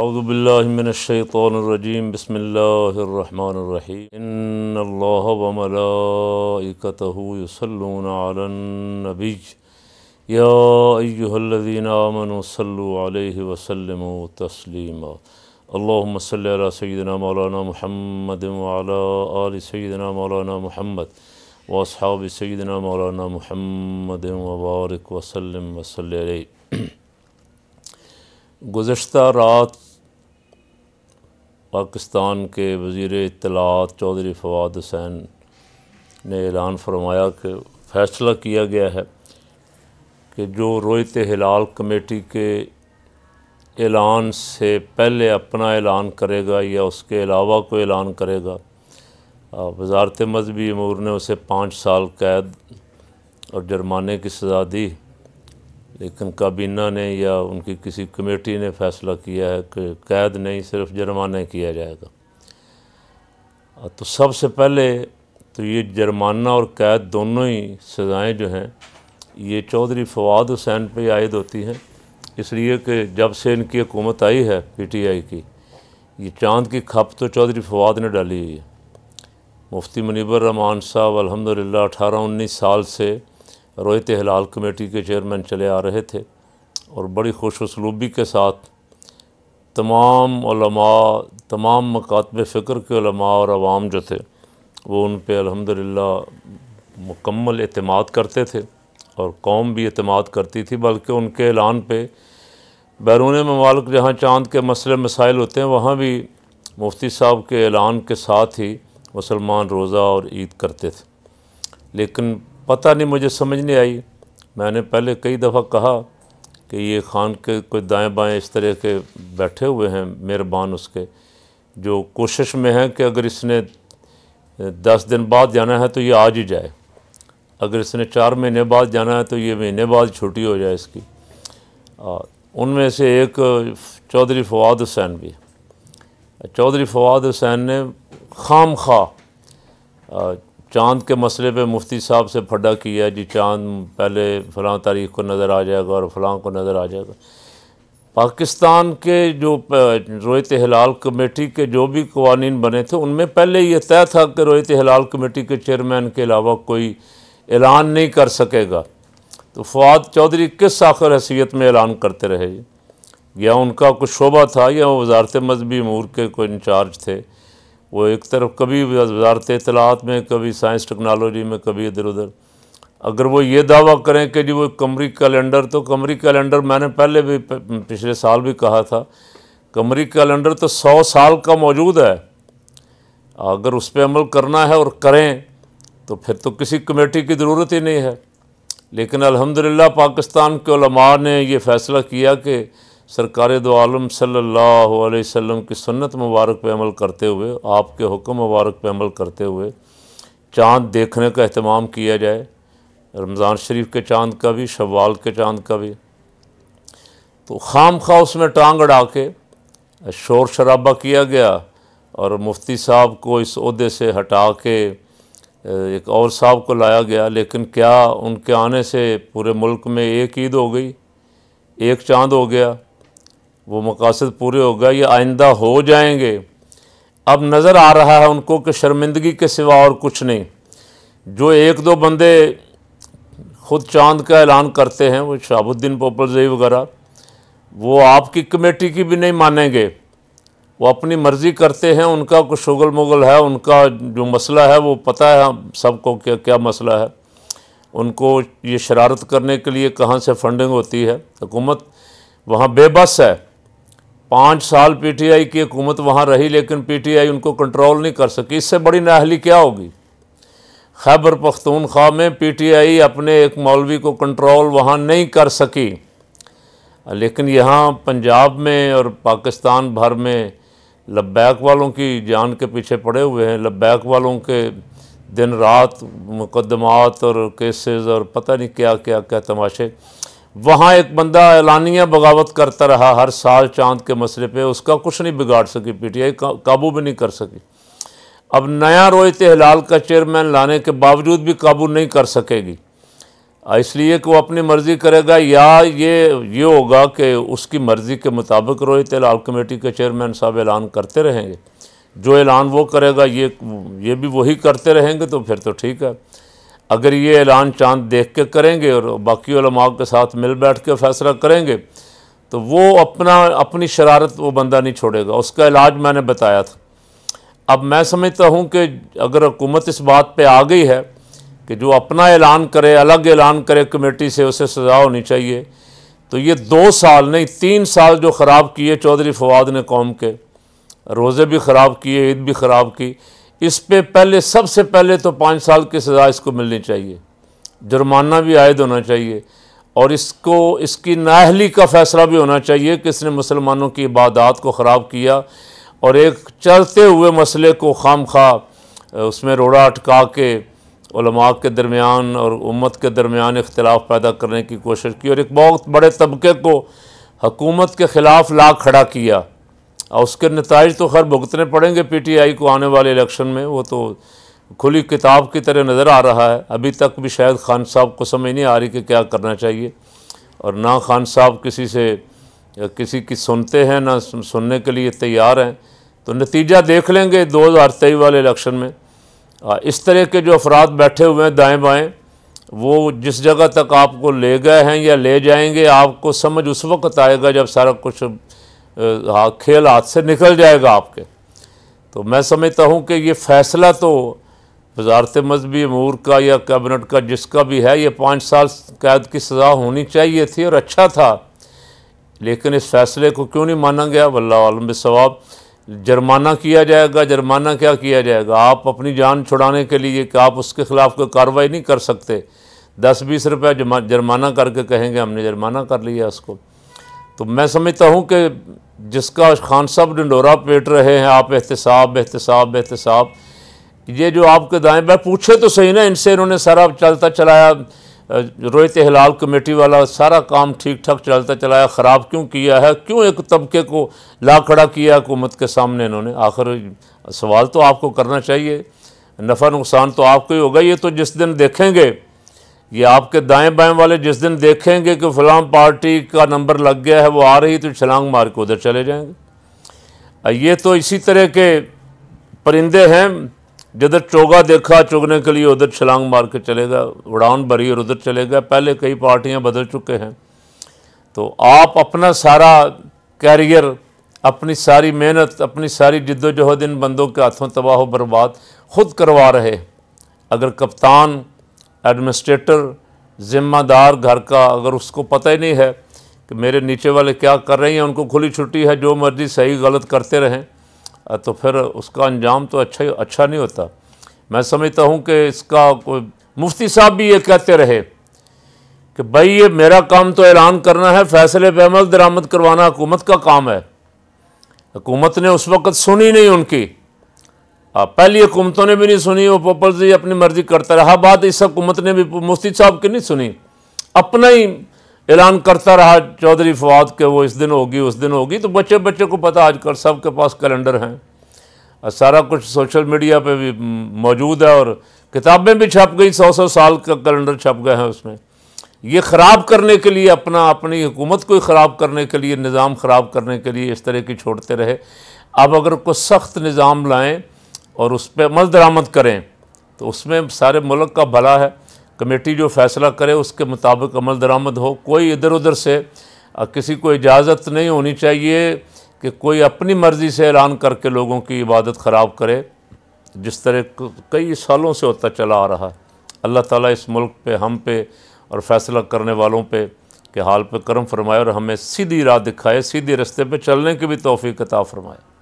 अउदबिल्लिमिनशैतरजीम बसमीम इन वमलाकतूसलनबी यामनसल वसलम तस्लीम अल्लाम सल सैदना मौलाना महमद आल सैदना मौलाना महमद वसहाब सैदना मौलाना महमद वबारक वसलम वसल गुज्त रात पाकिस्तान के वज़ी इतलात चौधरी फवाद हुसैन ने ऐलान फरमाया कि फ़ैसला किया गया है कि जो रोयत हिलाल कमेटी के ऐलान से पहले अपना ऐलान करेगा या उसके अलावा कोई ऐलान करेगा वजारत मजहबी अमूर ने उसे पाँच साल कैद और जुर्माने की सज़ा दी लेकिन काबीना ने या उनकी किसी कमेटी ने फैसला किया है कि कैद नहीं सिर्फ जुर्माना किया जाएगा तो सबसे पहले तो ये जुर्माना और कैद दोनों ही सज़ाएँ जो हैं ये चौधरी फवाद हुसैन पर आयद होती हैं इसलिए कि जब से इनकी हुकूमत आई है पी टी आई की ये चांद की खप तो चौधरी फवाद ने डाली हुई है मुफ्ती मनीबर रहमान साहब अलहमदिल्ला अठारह उन्नीस साल से रोहित हिलाल कमेटी के चेयरमैन चले आ रहे थे और बड़ी खुश के साथ तमाम तमाम मकातब फ़िक्र के और आवाम जो थे वो उन पर अलहमदिल्ला मुकम्मल अतमाद करते थे और कौम भी अतमाद करती थी बल्कि उनके ऐलान पर बैरून ममालक जहाँ चाँद के मसले मसाइल होते हैं वहाँ भी मुफ्ती साहब के ऐलान के साथ ही मुसलमान रोज़ा और ईद करते थे लेकिन पता नहीं मुझे समझ नहीं आई मैंने पहले कई दफ़ा कहा कि ये खान के कोई दाएं बाएं इस तरह के बैठे हुए हैं मेहरबान उसके जो कोशिश में हैं कि अगर इसने दस दिन बाद जाना है तो ये आज ही जाए अगर इसने चार महीने बाद जाना है तो ये महीने बाद छुट्टी हो जाए इसकी उनमें से एक चौधरी फवाद हुसैन भी चौधरी फवाद हुसैन ने खाम खा चांद के मसले पे मुफ्ती साहब से फड्डा किया जी चांद पहले फ़लाँ तारीख को नज़र आ जाएगा और फलां को नज़र आ जाएगा पाकिस्तान के जो रोहित हिलाल कमेटी के जो भी कवानी बने थे उनमें पहले ये तय था कि रोहित हिलाल कमेटी के चेयरमैन के अलावा कोई ऐलान नहीं कर सकेगा तो फवाद चौधरी किस आखिर हैसीत में ऐलान करते रहे या उनका कुछ शोबा था या वजारत मजहबी अमूर के कोई इंचार्ज थे वो एक तरफ कभी वजारत इतलात में कभी साइंस टेक्नोलॉजी में कभी इधर उधर अगर वो ये दावा करें कि जी वो कमरी कैलेंडर तो कमरी कैलेंडर मैंने पहले भी पिछले साल भी कहा था कमरी कैलेंडर तो सौ साल का मौजूद है अगर उस पर अमल करना है और करें तो फिर तो किसी कमेटी की ज़रूरत ही नहीं है लेकिन अलहमदिल्ला पाकिस्तान के ने यह फ़ैसला किया कि सरकार दो आलम सल्लल्लाहु अलैहि वसल्लम की सुन्नत मुबारक पर अमल करते हुए आपके हुक्म मुबारक पर अमल करते हुए चाँद देखने का अहतमाम किया जाए रमज़ान शरीफ के चाँद का भी शवाल के चाँद का भी तो खाम खा उसमें टांग अड़ा के शोर शराबा किया गया और मुफ्ती साहब को इस अहदे से हटा के एक और साहब को लाया गया लेकिन क्या उनके आने से पूरे मुल्क में एक ईद हो गई एक चांद हो गया वो मकासद पूरे हो गए या आइंदा हो जाएंगे अब नज़र आ रहा है उनको कि शर्मिंदगी के सिवा और कुछ नहीं जो एक दो बंदे खुद चांद का ऐलान करते हैं वो शहाबुद्दीन पोपलजई वगैरह वो आपकी कमेटी की भी नहीं मानेंगे वो अपनी मर्ज़ी करते हैं उनका कुछ शुगल मुगल है उनका जो मसला है वो पता है सबको क्या क्या मसला है उनको ये शरारत करने के लिए कहाँ से फंडिंग होती है हुकूमत वहाँ बेबस है पाँच साल पीटीआई की हुकूमत वहाँ रही लेकिन पीटीआई उनको कंट्रोल नहीं कर सकी इससे बड़ी नाहली क्या होगी खैबर पख्तूनख्वा में पीटीआई अपने एक मौलवी को कंट्रोल वहाँ नहीं कर सकी लेकिन यहाँ पंजाब में और पाकिस्तान भर में लब्बैक वालों की जान के पीछे पड़े हुए हैं लब्बैक वालों के दिन रात मुकदमात और केसेस और पता नहीं क्या क्या क्या तमाशे वहाँ एक बंदा ऐलानिया बगावत करता रहा हर साल चांद के मसले पे उसका कुछ नहीं बिगाड़ सकी पीटीआई काबू भी नहीं कर सकी अब नया रोहित हिलाल का चेयरमैन लाने के बावजूद भी काबू नहीं कर सकेगी इसलिए कि वो अपनी मर्ज़ी करेगा या ये ये होगा कि उसकी मर्ज़ी के मुताबिक रोहित हिलाल कमेटी के चेयरमैन साहब ऐलान करते रहेंगे जो ऐलान वो करेगा ये ये भी वही करते रहेंगे तो फिर तो ठीक है अगर ये ऐलान चांद देख के करेंगे और बाकी के साथ मिल बैठ के फ़ैसला करेंगे तो वो अपना अपनी शरारत वो बंदा नहीं छोड़ेगा उसका इलाज मैंने बताया था अब मैं समझता हूँ कि अगर हुकूमत इस बात पे आ गई है कि जो अपना ऐलान करे अलग ऐलान करे कमेटी से उसे सज़ा होनी चाहिए तो ये दो साल नहीं तीन साल जो ख़राब किए चौधरी फवाद ने कौम के रोज़े भी ख़राब किए ईद भी ख़राब की इस पे पहले सबसे पहले तो पाँच साल की सज़ा इसको मिलनी चाहिए जुर्माना भी आयद होना चाहिए और इसको इसकी नाहली का फ़ैसला भी होना चाहिए कि इसने मुसलमानों की इबादत को ख़राब किया और एक चलते हुए मसले को खाम खा उसमें रोड़ा अटका के के दरमियान और उम्मत के दरमियान इख्तलाफ पैदा करने की कोशिश की और एक बहुत बड़े तबके को हकूमत के ख़िलाफ़ ला खड़ा किया और उसके नतज तो खैर भुगतने पड़ेंगे पीटीआई को आने वाले इलेक्शन में वो तो खुली किताब की तरह नज़र आ रहा है अभी तक भी शायद खान साहब को समझ नहीं आ रही कि क्या करना चाहिए और ना खान साहब किसी से किसी की सुनते हैं ना सुनने के लिए तैयार हैं तो नतीजा देख लेंगे दो हज़ार तेईस वाले इलेक्शन में इस तरह के जो अफराद बैठे हुए हैं दाएँ बाएँ वो जिस जगह तक आपको ले गए हैं या ले जाएंगे आपको समझ उस वक्त आएगा जब सारा कुछ हाँ, खेल हाथ से निकल जाएगा आपके तो मैं समझता हूँ कि ये फैसला तो वजारत मजहबी अमूर का या कैबिनेट का जिसका भी है ये पाँच साल कैद की सज़ा होनी चाहिए थी और अच्छा था लेकिन इस फैसले को क्यों नहीं माना गया वल्लम सवाब जुर्माना किया जाएगा जुर्माना क्या किया जाएगा आप अपनी जान छुड़ाने के लिए कि आप उसके ख़िलाफ़ कोई कार्रवाई नहीं कर सकते दस बीस रुपये जुर्माना करके कहेंगे हमने जुर्माना कर लिया उसको तो मैं समझता हूँ कि जिसका खान साहब डंडोरा पेट रहे हैं आप एहतसाब एहतसाब एहतसाब ये जो आपके दाएं बाएं पूछे तो सही ना इनसे इन्होंने सारा चलता चलाया रोहित हिलाल कमेटी वाला सारा काम ठीक ठाक चलता चलाया ख़राब क्यों किया है क्यों एक तबके को ला खड़ा किया हुकूमत के सामने इन्होंने आखिर सवाल तो आपको करना चाहिए नफ़ा नुकसान तो आपको ही होगा ये तो जिस दिन देखेंगे ये आपके दाएं बाएं वाले जिस दिन देखेंगे कि फ़लाम पार्टी का नंबर लग गया है वो आ रही तो छलांग मार के उधर चले जाएंगे ये तो इसी तरह के परिंदे हैं जिधर चोगा देखा चुगने के लिए उधर छलांग मार के चलेगा उड़ान भरी और उधर चलेगा पहले कई पार्टियां बदल चुके हैं तो आप अपना सारा कैरियर अपनी सारी मेहनत अपनी सारी जिद्दोजहद इन बंदों के हाथों तबाह बर्बाद खुद करवा रहे अगर कप्तान एडमिनिस्ट्रेटर ज़िम्मेदार घर का अगर उसको पता ही नहीं है कि मेरे नीचे वाले क्या कर रहे हैं उनको खुली छुट्टी है जो मर्ज़ी सही गलत करते रहें तो फिर उसका अंजाम तो अच्छा ही अच्छा नहीं होता मैं समझता हूँ कि इसका कोई मुफ्ती साहब भी ये कहते रहे कि भाई ये मेरा काम तो ऐलान करना है फैसले पर अमल दरामद करवाना हुकूमत का काम है हुकूमत ने उस वक़्त सुनी नहीं उनकी पहली हुकूमतों ने भी नहीं सुनी वो पोपल जी अपनी मर्जी करता रहा बात इस हुकूमत ने भी मुफ्ती साहब की नहीं सुनी अपना ही ऐलान करता रहा चौधरी फवाद के वो इस दिन होगी उस दिन होगी तो बच्चे बच्चे को पता आजकल सबके पास कैलेंडर हैं सारा कुछ सोशल मीडिया पे भी मौजूद है और किताबें भी छप गई सौ सौ साल का कैलेंडर छप गए हैं उसमें ये ख़राब करने के लिए अपना अपनी हुकूमत को ख़राब करने के लिए निज़ाम ख़राब करने के लिए इस तरह की छोड़ते रहे अब अगर कुछ सख्त निज़ाम लाएँ और उस पर अमल दरामद करें तो उसमें सारे मुल्क का भला है कमेटी जो फैसला करे उसके मुताबिक अमल दरामद हो कोई इधर उधर से किसी को इजाज़त नहीं होनी चाहिए कि कोई अपनी मर्ज़ी से ऐलान करके लोगों की इबादत ख़राब करे जिस तरह कई सालों से होता चला आ रहा है अल्लाह ताला इस मुल्क पे हम पे और फ़ैसला करने वालों पे के हाल पे करम फरमाए और हमें सीधी राह दिखाए सीधे रास्ते पे चलने की भी तोफ़ी कता फरमाए